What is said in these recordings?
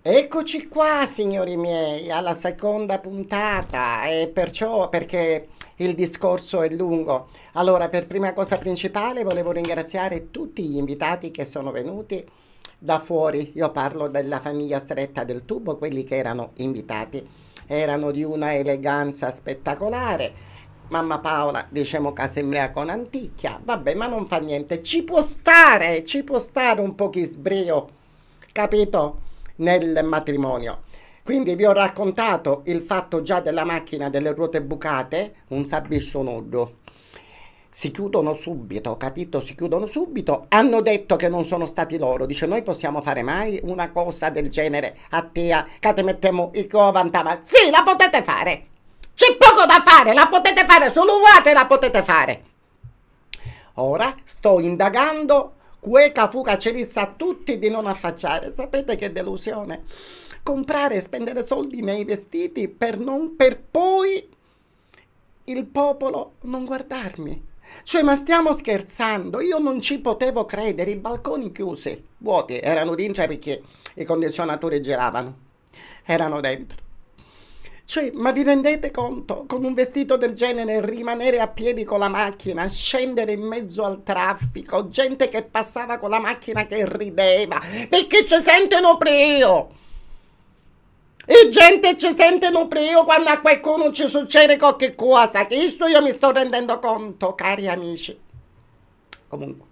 Eccoci qua, signori miei, alla seconda puntata e perciò perché il discorso è lungo. Allora, per prima cosa principale volevo ringraziare tutti gli invitati che sono venuti da fuori. Io parlo della famiglia stretta del tubo, quelli che erano invitati erano di una eleganza spettacolare. Mamma Paola, diciamo che casemlea con antichia, vabbè, ma non fa niente, ci può stare, ci può stare un po' di sbrio, capito? nel matrimonio. Quindi vi ho raccontato il fatto già della macchina delle ruote bucate, un sabbisso nudo. Si chiudono subito, capito? Si chiudono subito. Hanno detto che non sono stati loro. Dice, noi possiamo fare mai una cosa del genere a te, che te mettiamo il covantava. Sì, la potete fare. C'è poco da fare, la potete fare, solo voi la potete fare. Ora sto indagando Cueca fuga cerissa a tutti di non affacciare. Sapete che delusione? Comprare e spendere soldi nei vestiti per, non, per poi il popolo non guardarmi. Cioè, ma stiamo scherzando? Io non ci potevo credere. I balconi chiusi, vuoti, erano dentro perché i condizionatori giravano. Erano dentro. Cioè, ma vi rendete conto? Con un vestito del genere rimanere a piedi con la macchina, scendere in mezzo al traffico, gente che passava con la macchina che rideva, perché ci sentono preo! E gente ci sentono preo quando a qualcuno ci succede qualche cosa, che questo io mi sto rendendo conto, cari amici. Comunque.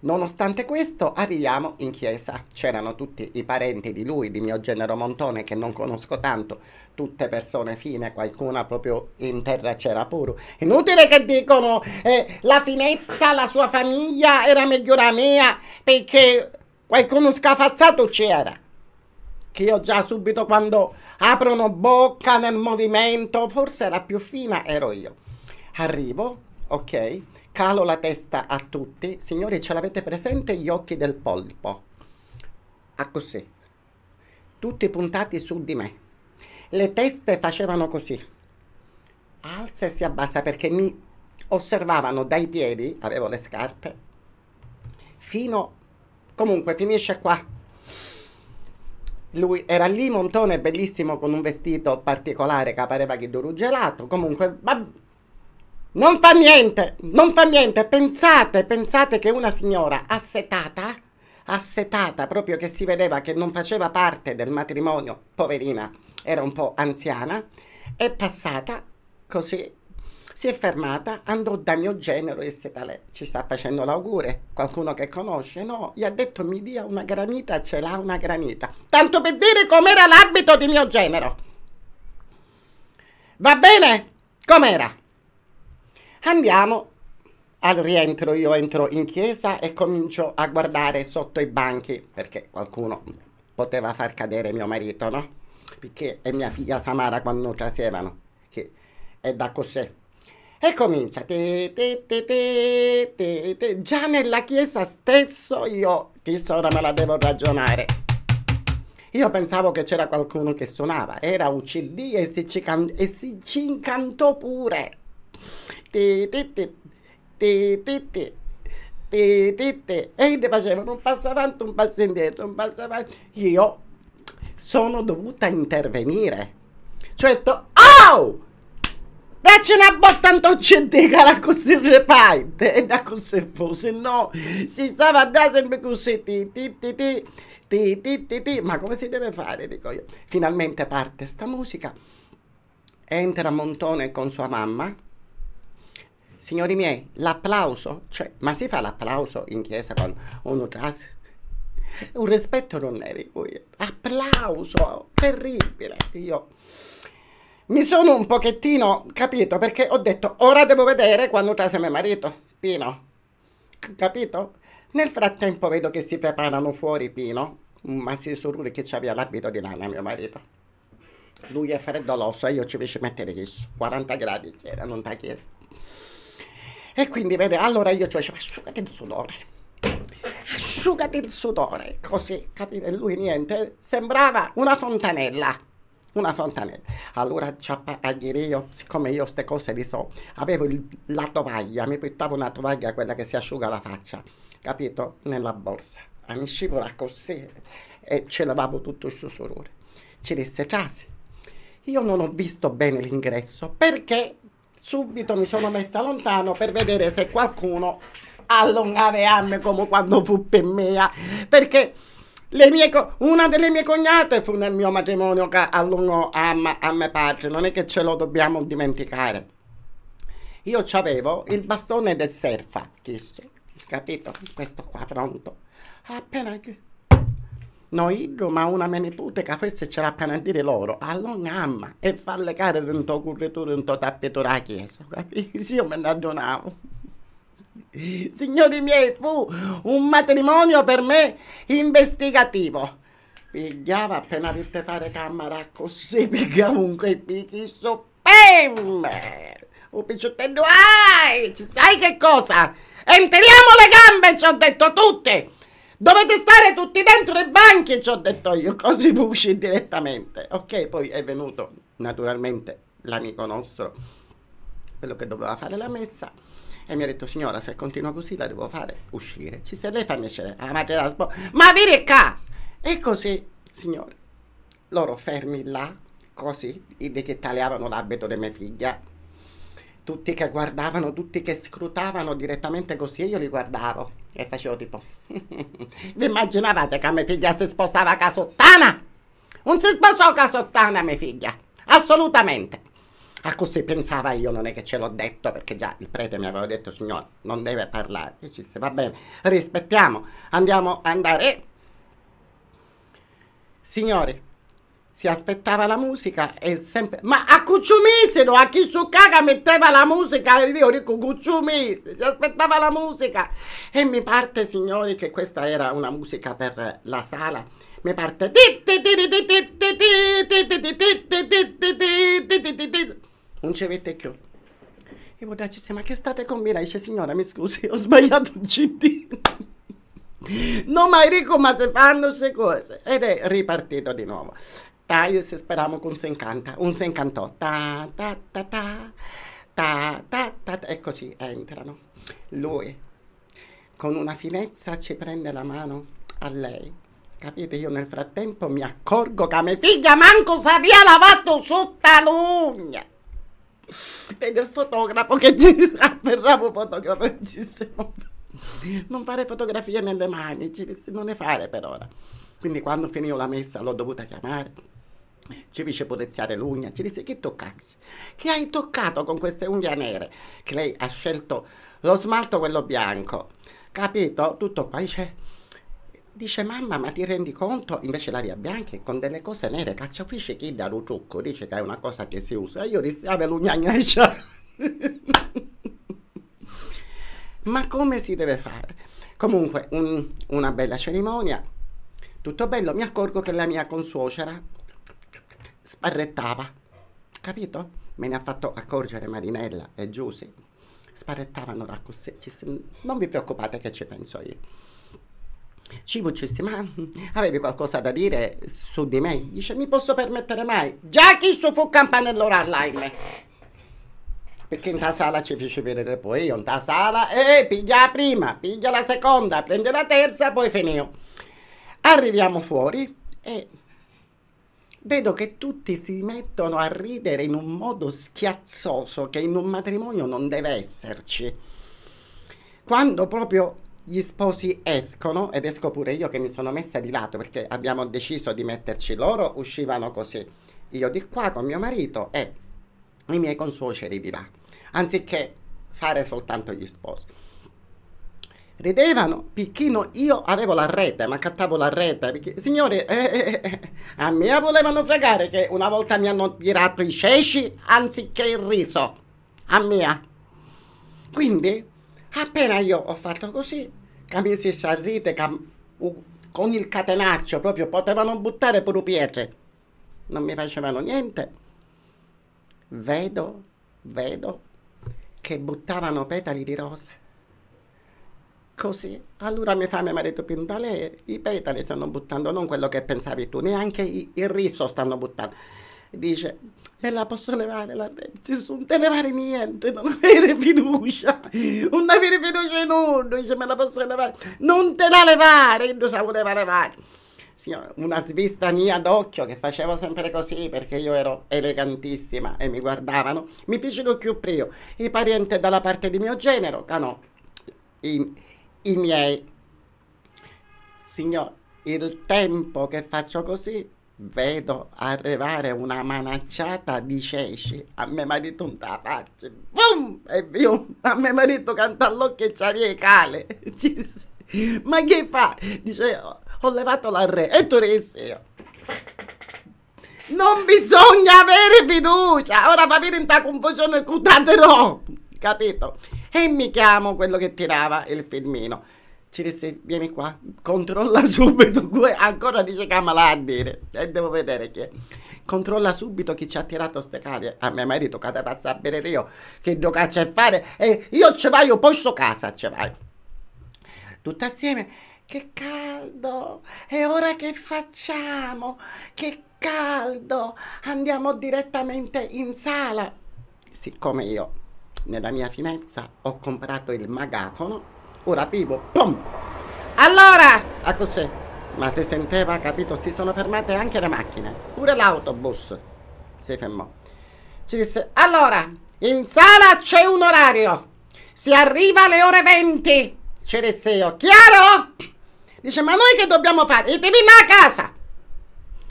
Nonostante questo arriviamo in chiesa, c'erano tutti i parenti di lui, di mio genero Montone che non conosco tanto, tutte persone fine, qualcuna proprio in terra c'era pure. Inutile che dicono eh, la finezza, la sua famiglia era meglio la mia perché qualcuno scafazzato c'era. Che io già subito quando aprono bocca nel movimento, forse era più fina, ero io. Arrivo, ok, calo la testa a tutti. Signori, ce l'avete presente gli occhi del polpo? A così. Ecco tutti puntati su di me. Le teste facevano così. Alza e si abbassa perché mi osservavano dai piedi, avevo le scarpe, fino... Comunque, finisce qua. Lui era lì, Montone, bellissimo, con un vestito particolare che pareva che duro gelato. Comunque, va... vabbè non fa niente, non fa niente. Pensate, pensate che una signora assetata, assetata proprio che si vedeva che non faceva parte del matrimonio, poverina, era un po' anziana, è passata così, si è fermata, andò da mio genero e disse tale, ci sta facendo l'augure, qualcuno che conosce, no, gli ha detto mi dia una granita, ce l'ha una granita. Tanto per dire com'era l'abito di mio genero. Va bene? Com'era? Andiamo al rientro, io entro in chiesa e comincio a guardare sotto i banchi perché qualcuno poteva far cadere mio marito, no? Perché è mia figlia Samara quando giacevano, che è da così E comincia, te, te, te, te, te, te. già nella chiesa stesso io, chissà ora me la devo ragionare. Io pensavo che c'era qualcuno che suonava, era UCD e si, ci, can- e si ci incantò pure e facevano un passo avanti, un passo indietro, un passo avanti. Io sono dovuta intervenire. Cioè, ho detto, oh! Dacci una botta antoccentica la così repite e da così fosse, no, si stava da sempre così, ti, ti, ti, ti, ti, ti, ti, ti, ma come si deve fare, dico io. Finalmente parte sta musica, entra Montone con sua mamma, Signori miei, l'applauso, cioè, ma si fa l'applauso in chiesa con uno trasco? un rispetto non è di applauso terribile io mi sono un pochettino capito perché ho detto ora devo vedere quando trase mio marito Pino capito nel frattempo vedo che si preparano fuori Pino ma si sorrude che c'aveva l'abito di lana mio marito lui è freddoloso e io ci feci mettere chissà 40 gradi c'era non ti ha chiesto e quindi, vede, allora io ci cioè, asciugati il sudore. Asciugati il sudore, così, capite? Lui niente, sembrava una fontanella una fontanella. Allora ciappa a io, siccome io queste cose li so, avevo il, la tovaglia, mi portavo una tovaglia, quella che si asciuga la faccia, capito? Nella borsa. E mi scivola così e ce l'avavo tutto il suo Ci disse, Casi, io non ho visto bene l'ingresso perché subito mi sono messa lontano per vedere se qualcuno allungava le armi come quando fu per me. Perché una delle mie cognate fu nel mio matrimonio che allungò a, a mio padre, non è che ce lo dobbiamo dimenticare. Io avevo il bastone del serfa, capito? Questo qua pronto. Appena che No, io, ma una mia nipote che forse ce l'ha appena a dire loro, allora amma e farle care un tuo curritore, un tuo tappeto alla chiesa, capisci? Io me ne ragionavo. Signori miei, fu un matrimonio per me investigativo. Pigliava appena vette fare camera così, pigliava un colpicchisso, bam! Un picciottello, ai! sai che cosa? Entriamo le gambe, ci ho detto tutte! Dovete stare tutti dentro i banchi, ci ho detto io, così usci direttamente. Ok, poi è venuto naturalmente l'amico nostro, quello che doveva fare la messa, e mi ha detto, signora, se continua così la devo fare uscire. Ci se lei fa uscire, ah, ma, spo- ma vieni qua! E così, signore, loro fermi là, così, che tagliavano l'abito di mia figlia, tutti che guardavano, tutti che scrutavano direttamente così e io li guardavo e facevo tipo vi immaginavate che a mia figlia si sposava Casottana? Non si sposò Casottana mia figlia, assolutamente A così pensava io, non è che ce l'ho detto perché già il prete mi aveva detto signore non deve parlare, E ci disse va bene rispettiamo, andiamo a andare signori si aspettava la musica e sempre... Ma a no a chi Chisciuccaga metteva la musica, io dico Cucciumisi, si aspettava la musica. E mi parte, signori, che questa era una musica per la sala, mi parte... Un cevette E voi dice, ma che state con me Dice, signora, mi scusi, ho sbagliato il CD. No, ma Enrico, ma se fanno queste cose. Ed è ripartito di nuovo tá? E se esperamos con 50, un 58, ta ta ta ta, ta ta ta, e così entrano. Lui, con una finezza, ci prende la mano a lei. Capite? Io nel frattempo mi accorgo che a mia figlia manco s'aveva lavato sotto l'ugna. Vede il fotografo che ci afferravo fotografo e ci siamo. Non fare fotografie nelle mani, ci disse, non ne fare per ora. Quindi quando finì la messa l'ho dovuta chiamare ci fece potenziare l'unghia, ci disse che toccarsi, che hai toccato con queste unghie nere, che lei ha scelto lo smalto quello bianco, capito? Tutto qua, dice, dice mamma ma ti rendi conto? Invece l'aria bianca è con delle cose nere, cazzo cacciafice chi dà lo trucco, dice che è una cosa che si usa, io rischiavo l'unghia nera. ma come si deve fare? Comunque, un, una bella cerimonia, tutto bello, mi accorgo che la mia consuocera sparrettava, capito? Me ne ha fatto accorgere Marinella e Giusy, sparrettavano da così, non vi preoccupate che ci penso io. Cibo ci disse, ma avevi qualcosa da dire su di me? Dice, mi posso permettere mai? Già chi su fu campanello online? Perché in ta sala ci feci vedere poi io, in ta sala, e eh, piglia la prima, piglia la seconda, prende la terza, poi finio. Arriviamo fuori e vedo che tutti si mettono a ridere in un modo schiazzoso che in un matrimonio non deve esserci. Quando proprio gli sposi escono, ed esco pure io che mi sono messa di lato perché abbiamo deciso di metterci loro, uscivano così. Io di qua con mio marito e i miei consuoceri di là, anziché fare soltanto gli sposi ridevano perché io avevo la rete, ma cattavo la rete, perché, signori, eh eh, eh, eh, a me volevano fregare che una volta mi hanno tirato i ceci anziché il riso, a mia. Quindi, appena io ho fatto così, camisi sarrite, cam- con il catenaccio proprio, potevano buttare pure pietre, non mi facevano niente. Vedo, vedo, che buttavano petali di rosa. Così. Allora mi fa mio marito detto Pintale, i petali stanno buttando, non quello che pensavi tu, neanche il riso stanno buttando. Dice, me la posso levare la Renzi, non te levare niente, non avere fiducia, non avere fiducia in uno, dice, me la posso levare, non te la levare, io non sapevo levare. una svista mia d'occhio che facevo sempre così perché io ero elegantissima e mi guardavano, mi fece l'occhio prio, i parenti dalla parte di mio genero, canò, in, i miei. Signore, il tempo che faccio così vedo arrivare una manacciata di ceci a me marito un faccia boom e via a me marito canta all'occhio e c'avie cale ma che fa? dice ho levato la re e tu io non bisogna avere fiducia ora va bene in ta confusione cutate no capito? e mi chiamo quello che tirava il filmino. Ci disse, vieni qua, controlla subito, ancora dice Kamala a dire, e devo vedere chi è. Controlla subito chi ci ha tirato ste carie, A mio marito, cade pazza a bere io, che do caccia a fare, e io ci vai, io posso casa, ci vai. Tutti assieme, che caldo! E ora che facciamo? Che caldo! Andiamo direttamente in sala! Siccome io nella mia finezza ho comprato il magafono, ora vivo, pum! Allora! A ah, cos'è? Ma si senteva, capito, si sono fermate anche le macchine, pure l'autobus si fermò. Ci disse, allora, in sala c'è un orario, si arriva alle ore 20, ci disse io, chiaro? Dice, ma noi che dobbiamo fare? Itevi là a casa!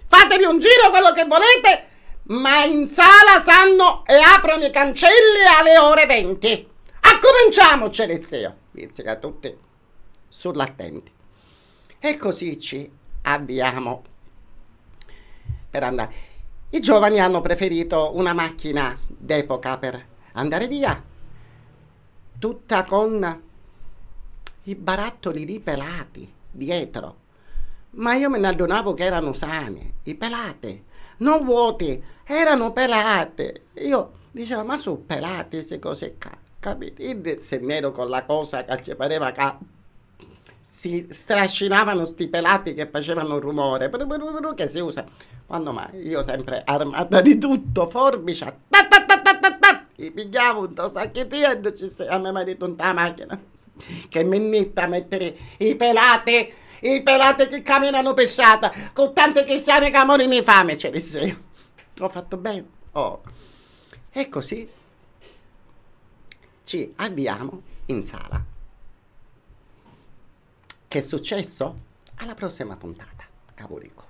Fatevi un giro quello che volete ma in sala sanno e aprono i cancelli alle ore 20. Accominciamo, Celestio, disse a tutti sull'attenti. E così ci avviamo per andare. I giovani hanno preferito una macchina d'epoca per andare via, tutta con i barattoli di pelati dietro. Ma io me ne adonavo che erano sane, i pelati non vuote, erano pelate. Io dicevo, ma sono pelate queste cose qua, E se nero con la cosa che ci pareva che si strascinavano questi pelati che facevano rumore, che si usa. Quando mai? Io sempre armata di tutto, forbice, ta ta ta ta ta ta, mi pigliavo un sacchettino e non ci sei, a mio marito una macchina che mi metta a mettere i pelati i pelati che camminano pesciata, con tante cristiane che amore mi fame, ce cioè, ne sei. Ho fatto bene. Oh. E così ci avviamo in sala. Che è successo? Alla prossima puntata. Cavolico.